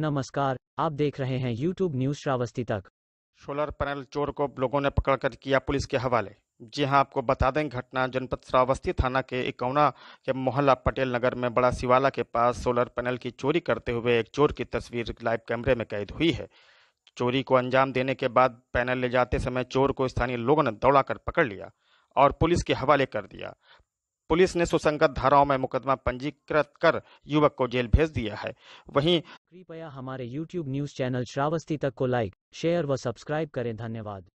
नमस्कार आप देख रहे हैं यूट्यूब न्यूज श्रावस्ती तक सोलर पैनल चोर को लोगों ने पकड़कर किया पुलिस के हवाले जी हां आपको बता दें घटना जनपद श्रावस्ती थाना के इकौना के मोहल्ला पटेल नगर में बड़ा सिवाला के पास सोलर पैनल की चोरी करते हुए एक चोर की तस्वीर लाइव कैमरे में कैद हुई है चोरी को अंजाम देने के बाद पैनल ले जाते समय चोर को स्थानीय लोगों ने दौड़ाकर पकड़ लिया और पुलिस के हवाले कर दिया पुलिस ने सुसंगत धाराओं में मुकदमा पंजीकृत कर युवक को जेल भेज दिया है वहीं कृपया हमारे YouTube न्यूज चैनल श्रावस्ती तक को लाइक शेयर व सब्सक्राइब करें धन्यवाद